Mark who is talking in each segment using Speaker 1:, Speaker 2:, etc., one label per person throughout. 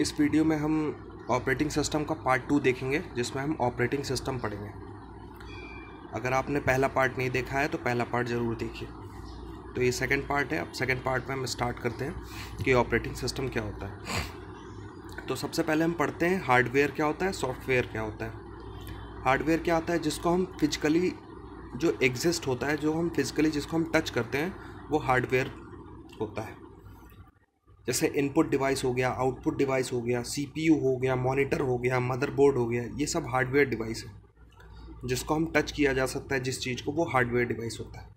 Speaker 1: इस वीडियो में हम ऑपरेटिंग सिस्टम का पार्ट टू देखेंगे जिसमें हम ऑपरेटिंग सिस्टम पढ़ेंगे अगर आपने पहला पार्ट नहीं देखा है तो पहला पार्ट ज़रूर देखिए तो ये सेकेंड पार्ट है अब सेकेंड पार्ट में हम स्टार्ट करते हैं कि ऑपरेटिंग सिस्टम क्या होता है तो सबसे पहले हम पढ़ते हैं हार्डवेयर क्या होता है सॉफ्टवेयर क्या होता है हार्डवेयर क्या होता है जिसको हम फिजिकली जो एग्जिस्ट होता है जो हम फिज़िकली जिसको हम टच करते हैं वो हार्डवेयर होता है जैसे इनपुट डिवाइस हो गया आउटपुट डिवाइस हो गया सीपीयू हो गया मॉनिटर हो गया मदरबोर्ड हो गया ये सब हार्डवेयर डिवाइस है जिसको हम टच किया जा सकता है जिस चीज़ को वो हार्डवेयर डिवाइस होता है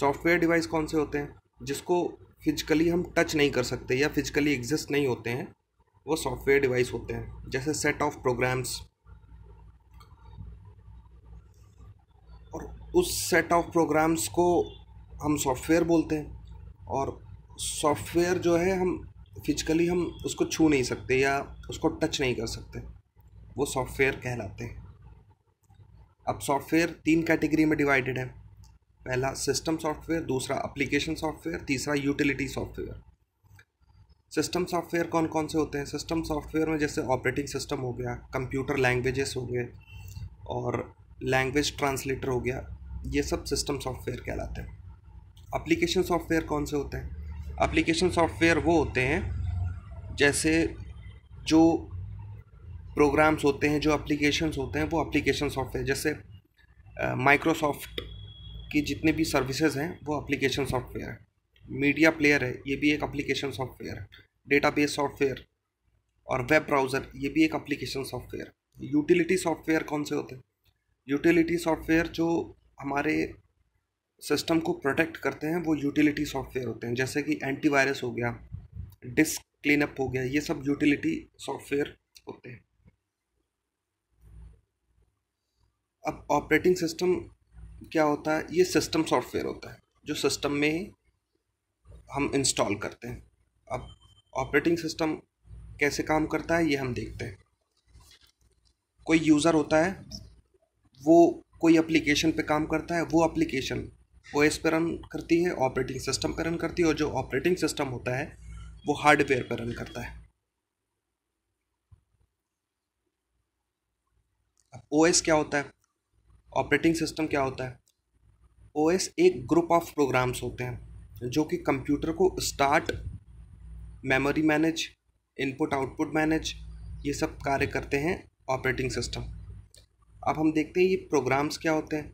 Speaker 1: सॉफ्टवेयर डिवाइस कौन से होते हैं जिसको फिजिकली हम टच नहीं कर सकते या फिजिकली एग्जिस्ट नहीं होते हैं वो सॉफ्टवेयर डिवाइस होते हैं जैसे सेट ऑफ प्रोग्राम्स और उस सेट ऑफ प्रोग्राम्स को हम सॉफ्टवेयर बोलते हैं और सॉफ्टवेयर जो है हम फिजिकली हम उसको छू नहीं सकते या उसको टच नहीं कर सकते वो सॉफ्टवेयर कहलाते हैं अब सॉफ्टवेयर तीन कैटेगरी में डिवाइडेड है पहला सिस्टम सॉफ्टवेयर दूसरा एप्लीकेशन सॉफ्टवेयर तीसरा यूटिलिटी सॉफ्टवेयर सिस्टम सॉफ्टवेयर कौन कौन से होते हैं सिस्टम सॉफ्टवेयर में जैसे ऑपरेटिंग सिस्टम हो गया कंप्यूटर लैंग्वेजेस हो गए और लैंग्वेज ट्रांसलेटर हो गया ये सब सिस्टम सॉफ्टवेयर कहलाते हैं अप्लीकेशन सॉफ्टवेयर कौन से होते हैं एप्लीकेशन सॉफ्टवेयर वो होते हैं जैसे जो प्रोग्राम्स होते हैं जो एप्लीकेशंस होते हैं वो एप्लीकेशन सॉफ्टवेयर जैसे माइक्रोसॉफ्ट की जितने भी सर्विसेज हैं वो एप्लीकेशन सॉफ्टवेयर है मीडिया प्लेयर है ये भी एक एप्लीकेशन सॉफ्टवेयर है डेटाबेस सॉफ्टवेयर और वेब ब्राउज़र ये भी एक एप्लीकेशन सॉफ्टवेयर यूटिलिटी सॉफ्टवेयर कौन से होते हैं यूटिलिटी सॉफ्टवेयर जो हमारे सिस्टम को प्रोटेक्ट करते हैं वो यूटिलिटी सॉफ्टवेयर होते हैं जैसे कि एंटीवायरस हो गया डिस्क क्लीनअप हो गया ये सब यूटिलिटी सॉफ्टवेयर होते हैं अब ऑपरेटिंग सिस्टम क्या होता है ये सिस्टम सॉफ्टवेयर होता है जो सिस्टम में हम इंस्टॉल करते हैं अब ऑपरेटिंग सिस्टम कैसे काम करता है ये हम देखते हैं कोई यूज़र होता है वो कोई एप्लीकेशन पे काम करता है वो एप्लीकेशन ओएस पर रन करती है ऑपरेटिंग सिस्टम पर रन करती है और जो ऑपरेटिंग सिस्टम होता है वो हार्डवेयर पर रन करता है ओएस क्या होता है ऑपरेटिंग सिस्टम क्या होता है ओएस एक ग्रुप ऑफ प्रोग्राम्स होते हैं जो कि कंप्यूटर को start memory manage input output manage ये सब कार्य करते हैं ऑपरेटिंग सिस्टम अब हम देखते हैं ये प्रोग्राम्स क्या होते हैं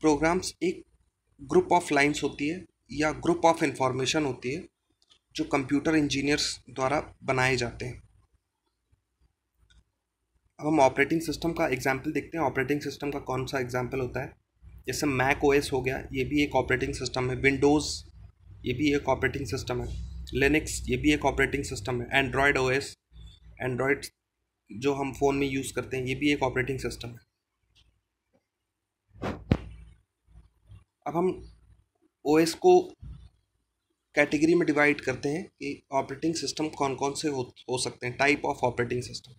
Speaker 1: प्रोग्राम्स एक ग्रुप ऑफ लाइंस होती है या ग्रुप ऑफ इंफॉर्मेशन होती है जो कंप्यूटर इंजीनियर्स द्वारा बनाए जाते हैं अब हम ऑपरेटिंग सिस्टम का एग्जाम्पल देखते हैं ऑपरेटिंग सिस्टम का कौन सा एग्जाम्पल होता है जैसे मैक ओएस हो गया ये भी एक ऑपरेटिंग सिस्टम है विंडोज़ ये भी एक ऑपरेटिंग सिस्टम है लिनक्स ये भी एक ऑपरेटिंग सिस्टम है एंड्रॉयड ओएस एंड्रॉयड जो हम फ़ोन में यूज़ करते हैं ये भी एक ऑपरेटिंग सिस्टम है अब हम ओ को कैटेगरी में डिवाइड करते हैं कि ऑपरेटिंग सिस्टम कौन कौन से हो, हो सकते हैं टाइप ऑफ ऑपरेटिंग सिस्टम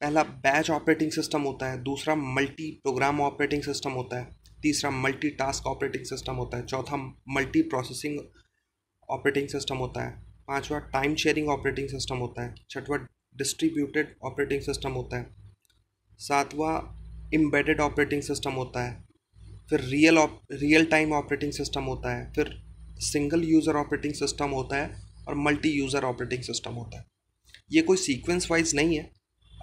Speaker 1: पहला बैच ऑपरेटिंग सिस्टम होता है दूसरा मल्टी प्रोग्राम ऑपरेटिंग सिस्टम होता है तीसरा मल्टी टास्क ऑपरेटिंग सिस्टम होता है चौथा मल्टी प्रोसेसिंग ऑपरेटिंग सिस्टम होता है पांचवा टाइम शेयरिंग ऑपरेटिंग सिस्टम होता है छठवा डिस्ट्रीब्यूटेड ऑपरेटिंग सिस्टम होता है सातवा इम्बेडेड ऑपरेटिंग सिस्टम होता है फिर real real time operating system होता है फिर सिंगल यूज़र ऑपरेटिंग सिस्टम होता है और मल्टी यूज़र ऑपरेटिंग सिस्टम होता है ये कोई सीक्वेंस वाइज नहीं है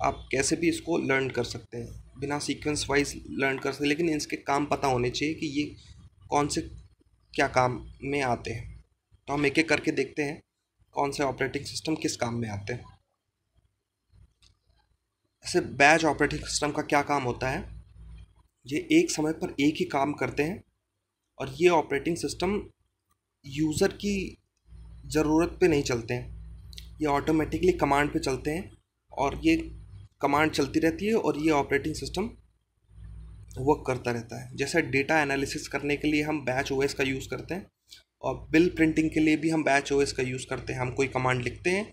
Speaker 1: आप कैसे भी इसको लर्न कर सकते हैं बिना सीक्वेंस वाइज लर्न कर सकते लेकिन इसके काम पता होने चाहिए कि ये कौन से क्या काम में आते हैं तो हम एक एक करके देखते हैं कौन से ऑपरेटिंग सिस्टम किस काम में आते हैं ऐसे बैच ऑपरेटिंग सिस्टम का क्या काम होता है ये एक समय पर एक ही काम करते हैं और ये ऑपरेटिंग सिस्टम यूज़र की ज़रूरत पे नहीं चलते हैं ये ऑटोमेटिकली कमांड पे चलते हैं और ये कमांड चलती रहती है और ये ऑपरेटिंग सिस्टम वर्क करता रहता है जैसे डेटा एनालिसिस करने के लिए हम बैच ओ का यूज़ करते हैं और बिल प्रिंटिंग के लिए भी हम बैच ओ का यूज़ करते हैं हम कोई कमांड लिखते हैं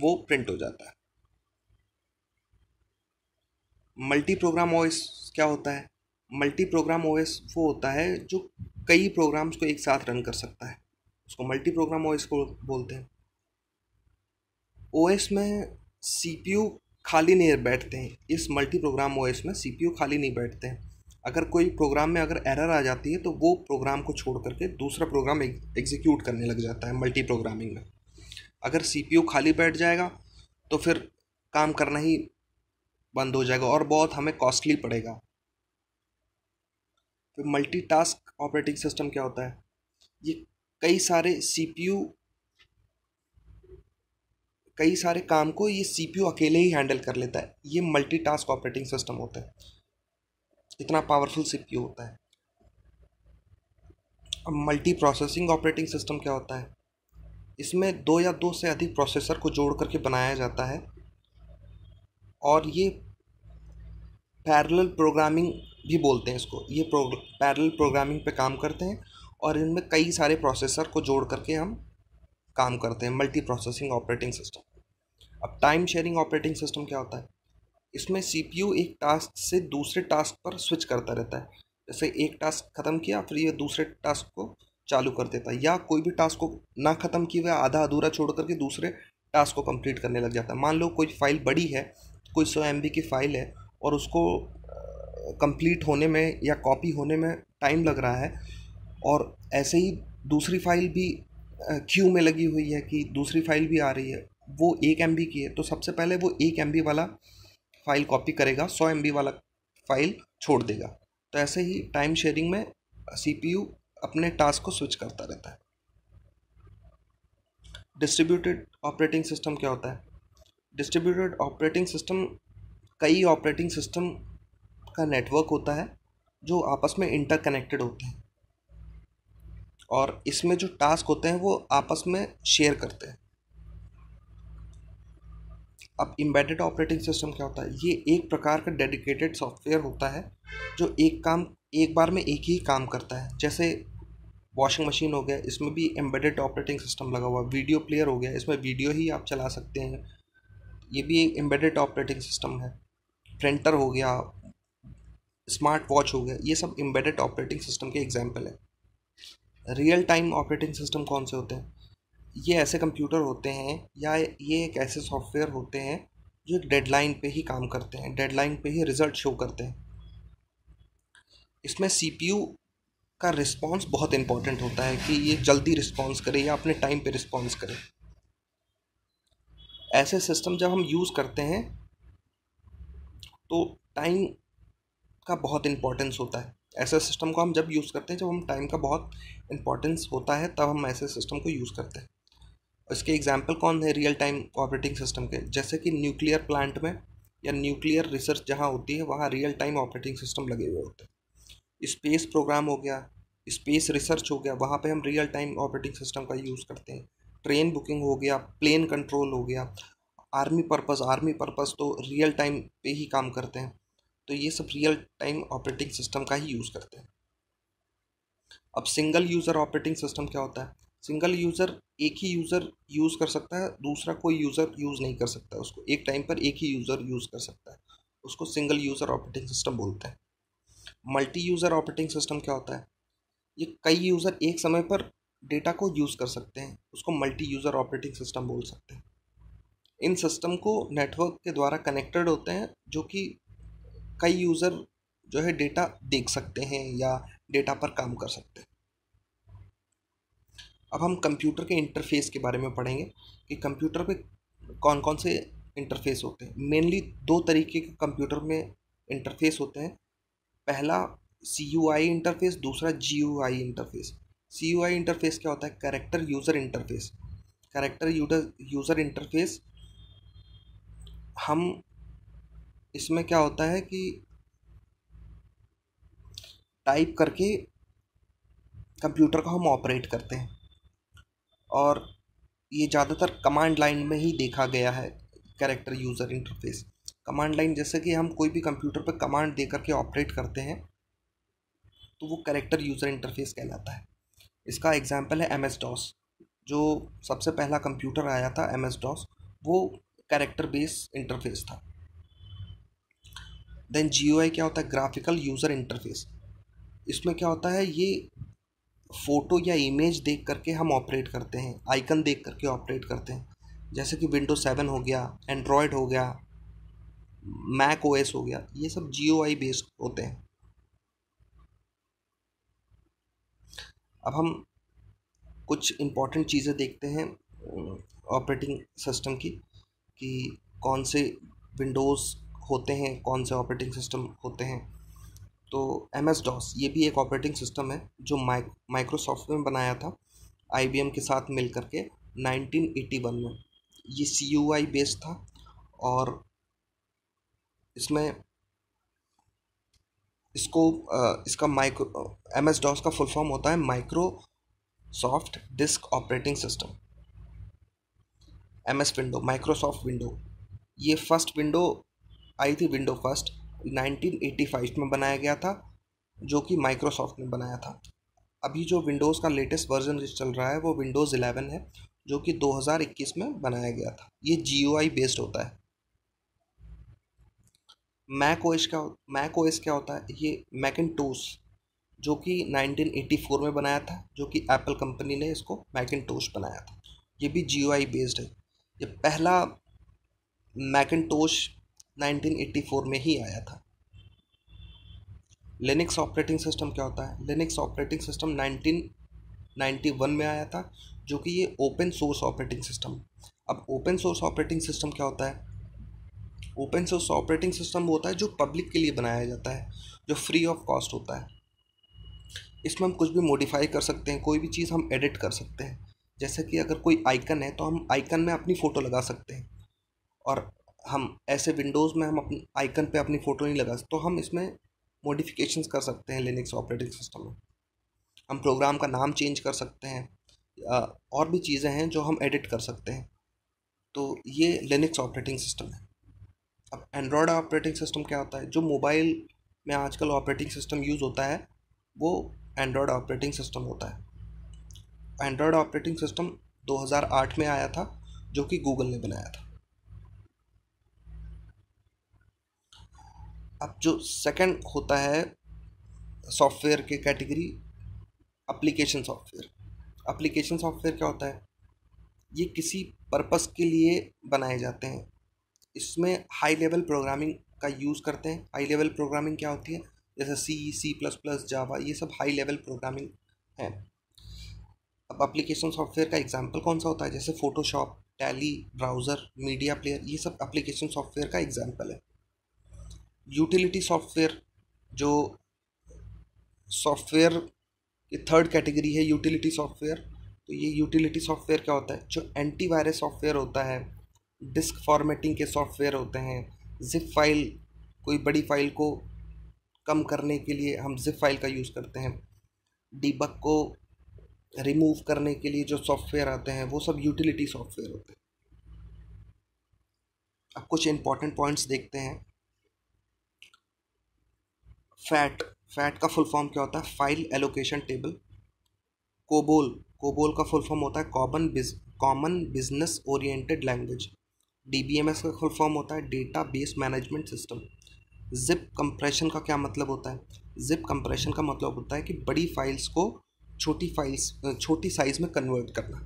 Speaker 1: वो प्रिंट हो जाता है मल्टी प्रोग्राम ओ क्या होता है मल्टी प्रोग्राम ओ एस वो होता है जो कई प्रोग्राम्स को एक साथ रन कर सकता है उसको मल्टी प्रोग्राम ओ एस को बोलते हैं ओ एस में सी पी यू खाली नहीं बैठते हैं इस मल्टी प्रोग्राम ओ एस में सी पी यू खाली नहीं बैठते हैं अगर कोई प्रोग्राम में अगर एरर आ जाती है तो वो प्रोग्राम को छोड़ करके दूसरा प्रोग्राम एग्जीक्यूट करने लग जाता है मल्टी प्रोग्रामिंग में अगर सी पी यू खाली बैठ जाएगा तो फिर काम करना ही बंद हो जाएगा और बहुत हमें कॉस्टली पड़ेगा तो टास्क ऑपरेटिंग सिस्टम क्या होता है ये कई सारे सीपीयू कई सारे काम को ये सीपीयू अकेले ही हैंडल कर लेता है ये मल्टी टास्क ऑपरेटिंग सिस्टम होता है इतना पावरफुल सीपीयू होता है अब मल्टी प्रोसेसिंग ऑपरेटिंग सिस्टम क्या होता है इसमें दो या दो से अधिक प्रोसेसर को जोड़ करके बनाया जाता है और ये पैरेलल प्रोग्रामिंग भी बोलते हैं इसको ये प्रो पैरल प्रोग्रामिंग पे काम करते हैं और इनमें कई सारे प्रोसेसर को जोड़ करके हम काम करते हैं मल्टी प्रोसेसिंग ऑपरेटिंग सिस्टम अब टाइम शेयरिंग ऑपरेटिंग सिस्टम क्या होता है इसमें सी एक टास्क से दूसरे टास्क पर स्विच करता रहता है जैसे एक टास्क ख़त्म किया फिर ये दूसरे टास्क को चालू कर देता है या कोई भी टास्क को ना ख़त्म किए हुए आधा अधूरा छोड़ करके दूसरे टास्क को कंप्लीट करने लग जाता है मान लो कोई फाइल बड़ी है कोई सौ एम की फ़ाइल है और उसको कंप्लीट होने में या कॉपी होने में टाइम लग रहा है और ऐसे ही दूसरी फाइल भी क्यू में लगी हुई है कि दूसरी फाइल भी आ रही है वो एक एम की है तो सबसे पहले वो एक एम वाला फाइल कॉपी करेगा सौ एम वाला फाइल छोड़ देगा तो ऐसे ही टाइम शेयरिंग में सी अपने टास्क को स्विच करता रहता है डिस्ट्रीब्यूटेड ऑपरेटिंग सिस्टम क्या होता है डिस्ट्रीब्यूटेड ऑपरेटिंग सिस्टम कई ऑपरेटिंग सिस्टम आपका नेटवर्क होता है जो आपस में इंटरकनेक्टेड होते हैं और इसमें जो टास्क होते हैं वो आपस में शेयर करते हैं अब एम्बेडेड ऑपरेटिंग सिस्टम क्या होता है ये एक प्रकार का डेडिकेटेड सॉफ्टवेयर होता है जो एक काम एक बार में एक ही काम करता है जैसे वॉशिंग मशीन हो गया इसमें भी एम्बेडेड ऑपरेटिंग सिस्टम लगा हुआ वीडियो प्लेयर हो गया इसमें वीडियो ही आप चला सकते हैं ये भी एक एम्बेडेड ऑपरेटिंग सिस्टम है प्रिंटर हो गया स्मार्ट वॉच हो गया ये सब एम्बेडेड ऑपरेटिंग सिस्टम के एग्जाम्पल है रियल टाइम ऑपरेटिंग सिस्टम कौन से होते हैं ये ऐसे कंप्यूटर होते हैं या ये एक ऐसे सॉफ्टवेयर होते हैं जो एक डेडलाइन पे ही काम करते हैं डेडलाइन पे ही रिजल्ट शो करते हैं इसमें सीपीयू का रिस्पांस बहुत इंपॉर्टेंट होता है कि ये जल्दी रिस्पांस करे या अपने टाइम पे रिस्पांस करे ऐसे सिस्टम जब हम यूज़ करते हैं तो टाइम का बहुत इंपॉर्टेंस होता है ऐसे सिस्टम को हम जब यूज़ करते हैं जब हम टाइम का बहुत इंपॉर्टेंस होता है तब हम ऐसे सिस्टम को यूज़ करते हैं इसके एग्जाम्पल कौन है रियल टाइम ऑपरेटिंग सिस्टम के जैसे कि न्यूक्लियर प्लांट में या न्यूक्लियर रिसर्च जहाँ होती है वहाँ रियल टाइम ऑपरेटिंग सिस्टम लगे हुए होते हैं स्पेस प्रोग्राम हो गया स्पेस रिसर्च हो गया वहाँ पे हम रियल टाइम ऑपरेटिंग सिस्टम का यूज़ करते हैं ट्रेन बुकिंग हो गया प्लेन कंट्रोल हो गया आर्मी पर्पस आर्मी पर्पस तो रियल टाइम पे ही काम करते हैं तो ये सब रियल टाइम ऑपरेटिंग सिस्टम का ही यूज़ करते हैं अब सिंगल यूज़र ऑपरेटिंग सिस्टम क्या होता है सिंगल यूज़र एक ही यूज़र यूज़ कर सकता है दूसरा कोई यूज़र यूज़ नहीं कर सकता उसको एक टाइम पर एक ही यूज़र यूज़ कर सकता है उसको सिंगल यूज़र ऑपरेटिंग सिस्टम बोलते हैं मल्टी यूज़र ऑपरेटिंग सिस्टम क्या होता है ये कई यूज़र एक समय पर डेटा को यूज़ कर सकते हैं उसको मल्टी यूज़र ऑपरेटिंग सिस्टम बोल सकते हैं इन सिस्टम को नेटवर्क के द्वारा कनेक्टेड होते हैं जो कि कई यूज़र जो है डेटा देख सकते हैं या डेटा पर काम कर सकते हैं अब हम कंप्यूटर के इंटरफेस के बारे में पढ़ेंगे कि कंप्यूटर पे कौन कौन से इंटरफेस होते हैं मेनली दो तरीके के कंप्यूटर में इंटरफेस होते हैं पहला सी यू आई इंटरफेस दूसरा G U I interface C U I interface क्या होता है character user interface character user user interface हम इसमें क्या होता है कि टाइप करके कंप्यूटर को हम ऑपरेट करते हैं और ये ज़्यादातर कमांड लाइन में ही देखा गया है character user interface command line जैसे कि हम कोई भी कंप्यूटर पर कमांड दे करके ऑपरेट करते हैं तो वो कैरेक्टर यूज़र इंटरफेस कहलाता है इसका एग्जाम्पल है एम एस डॉस जो सबसे पहला कंप्यूटर आया था एम एस डॉस वो कैरेक्टर बेस इंटरफेस था देन जी क्या होता है ग्राफिकल यूज़र इंटरफेस इसमें क्या होता है ये फ़ोटो या इमेज देख करके हम ऑपरेट करते हैं आइकन देख करके ऑपरेट करते हैं जैसे कि विंडो सेवन हो गया एंड्रॉयड हो गया मैक ओ हो गया ये सब जी बेस्ड होते हैं अब हम कुछ इम्पॉर्टेंट चीज़ें देखते हैं ऑपरेटिंग सिस्टम की कि कौन से विंडोज़ होते हैं कौन से ऑपरेटिंग सिस्टम होते हैं तो एम एस डॉस ये भी एक ऑपरेटिंग सिस्टम है जो माइक माइक्रोसॉफ्ट ने बनाया था आई बी एम के साथ मिल करके नाइनटीन एटी वन में ये सी यू आई बेस्ड था और इसमें इसको इसका माइक्रो एम एस डॉस का फुल फॉर्म होता है Microsoft disk operating system M S window Microsoft window ये फर्स्ट विंडो आई थी विंडो फर्स्ट 1985 में बनाया गया था जो कि माइक्रोसॉफ्ट ने बनाया था अभी जो विंडोज़ का लेटेस्ट वर्जन चल रहा है वो विंडोज़ इलेवन है जो कि 2021 में बनाया गया था ये जी बेस्ड होता है मैक ओएस का मैक ओएस क्या होता है ये मैकन जो कि 1984 में बनाया था जो कि एप्पल कंपनी ने इसको टोश बनाया था ये भी जी बेस्ड है ये पहला टोश 1984 में ही आया था लिनक्स ऑपरेटिंग सिस्टम क्या होता है लिनक्स ऑपरेटिंग सिस्टम 1991 में आया था जो कि ये ओपन सोर्स ऑपरेटिंग सिस्टम अब ओपन सोर्स ऑपरेटिंग सिस्टम क्या होता है ओपन सोर्स ऑपरेटिंग सिस्टम वो होता है जो पब्लिक के लिए बनाया जाता है जो फ्री ऑफ कॉस्ट होता है इसमें हम कुछ भी मॉडिफाई कर सकते हैं कोई भी चीज़ हम एडिट कर सकते हैं जैसे कि अगर कोई आइकन है तो हम आइकन में अपनी फ़ोटो लगा सकते हैं और हम ऐसे विंडोज़ में हम अपने आइकन पे अपनी फ़ोटो नहीं लगा सकते तो हम इसमें मॉडिफिकेशन कर सकते हैं लिनक्स ऑपरेटिंग सिस्टम में हम प्रोग्राम का नाम चेंज कर सकते हैं और भी चीज़ें हैं जो हम एडिट कर सकते हैं तो ये लिनक्स ऑपरेटिंग सिस्टम है अब एंड्रॉयड ऑपरेटिंग सिस्टम क्या होता है जो मोबाइल में आजकल ऑपरेटिंग सिस्टम यूज़ होता है वो एंड्रॉयड ऑपरेटिंग सिस्टम होता है एंड्रॉयड ऑपरेटिंग सिस्टम 2008 में आया था जो कि गूगल ने बनाया था अब जो सेकंड होता है सॉफ्टवेयर के category application software application software क्या होता है ये किसी पर्पस के लिए बनाए जाते हैं इसमें हाई लेवल प्रोग्रामिंग का यूज़ करते हैं हाई लेवल प्रोग्रामिंग क्या होती है जैसे सी सी प्लस प्लस जावा ये सब हाई लेवल प्रोग्रामिंग है अब एप्लीकेशन सॉफ्टवेयर का एग्जाम्पल कौन सा होता है जैसे Photoshop Tally browser media player ये सब एप्लीकेशन सॉफ्टवेयर का एग्जाम्पल है यूटिलिटी सॉफ्टवेयर जो सॉफ्टवेयर की थर्ड कैटेगरी है यूटिलिटी सॉफ्टवेयर तो ये यूटिलिटी सॉफ्टवेयर क्या होता है जो एंटीवायरस सॉफ्टवेयर होता है डिस्क फॉर्मेटिंग के सॉफ्टवेयर होते हैं जिप फाइल कोई बड़ी फाइल को कम करने के लिए हम जिप फाइल का यूज़ करते हैं डीबक को रिमूव करने के लिए जो सॉफ्टवेयर आते हैं वो सब यूटिलिटी सॉफ्टवेयर होते हैं अब कुछ इंपॉर्टेंट पॉइंट्स देखते हैं फैट फैट का फुल फॉर्म क्या होता है file allocation table COBOL COBOL का फुल फॉर्म होता है common biz common business oriented language DBMS का फुल फॉर्म होता है data base management system zip compression का क्या मतलब होता है जिप कंप्रेशन का मतलब होता है कि बड़ी फाइल्स को छोटी फाइल्स छोटी साइज़ में कन्वर्ट करना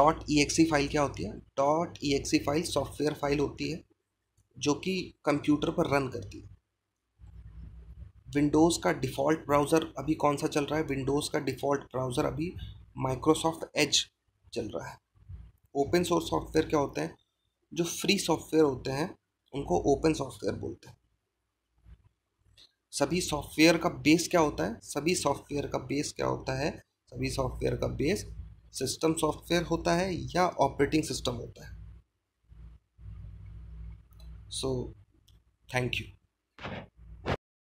Speaker 1: dot E e exe e file क्या होती है dot E e exe file software file होती है जो कि कंप्यूटर पर रन करती है विंडोज़ का डिफ़ॉल्ट ब्राउज़र अभी कौन सा चल रहा है विंडोज़ का डिफ़ॉल्ट ब्राउज़र अभी माइक्रोसॉफ्ट एज चल रहा है ओपन सोर्स सॉफ्टवेयर क्या होते हैं जो फ्री सॉफ्टवेयर होते हैं उनको ओपन सॉफ्टवेयर बोलते हैं सभी सॉफ्टवेयर का बेस क्या होता है सभी सॉफ्टवेयर का बेस क्या होता है सभी सॉफ्टवेयर का बेस सिस्टम सॉफ्टवेयर होता है या ऑपरेटिंग सिस्टम होता है सो थैंक यू